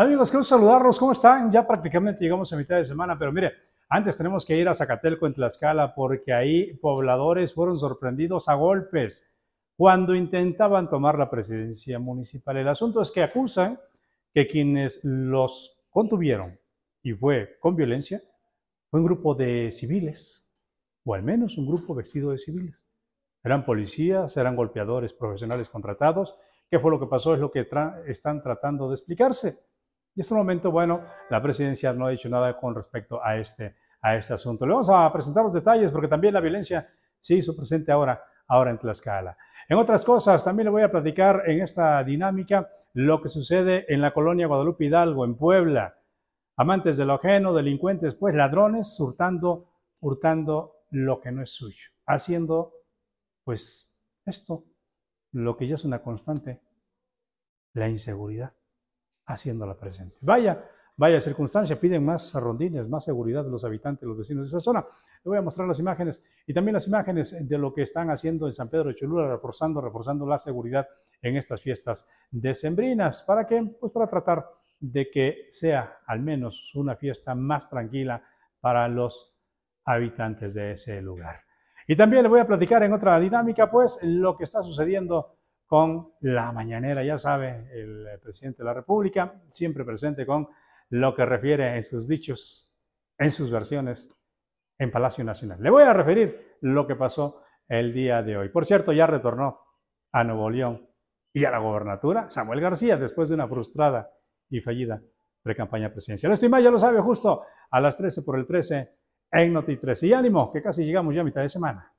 Amigos, quiero saludarlos. ¿Cómo están? Ya prácticamente llegamos a mitad de semana, pero mire, antes tenemos que ir a Zacatelco, en Tlaxcala, porque ahí pobladores fueron sorprendidos a golpes cuando intentaban tomar la presidencia municipal. El asunto es que acusan que quienes los contuvieron, y fue con violencia, fue un grupo de civiles, o al menos un grupo vestido de civiles. Eran policías, eran golpeadores profesionales contratados. ¿Qué fue lo que pasó? Es lo que están tratando de explicarse. Y hasta este momento, bueno, la presidencia no ha dicho nada con respecto a este, a este asunto. Le vamos a presentar los detalles porque también la violencia se hizo presente ahora, ahora en Tlaxcala. En otras cosas, también le voy a platicar en esta dinámica lo que sucede en la colonia Guadalupe Hidalgo, en Puebla. Amantes de lo ajeno, delincuentes, pues ladrones, hurtando lo que no es suyo, haciendo pues esto, lo que ya es una constante, la inseguridad haciéndola presente. Vaya, vaya circunstancia, piden más rondines, más seguridad de los habitantes, los vecinos de esa zona. Le voy a mostrar las imágenes y también las imágenes de lo que están haciendo en San Pedro de Cholula, reforzando, reforzando la seguridad en estas fiestas decembrinas. ¿Para qué? Pues para tratar de que sea al menos una fiesta más tranquila para los habitantes de ese lugar. Y también le voy a platicar en otra dinámica, pues, lo que está sucediendo con la mañanera, ya sabe, el eh, presidente de la República, siempre presente con lo que refiere en sus dichos, en sus versiones en Palacio Nacional. Le voy a referir lo que pasó el día de hoy. Por cierto, ya retornó a Nuevo León y a la gobernatura Samuel García después de una frustrada y fallida precampaña presidencial. Esto y más ya lo sabe justo a las 13 por el 13 en Noti 13. Y ánimo, que casi llegamos ya a mitad de semana.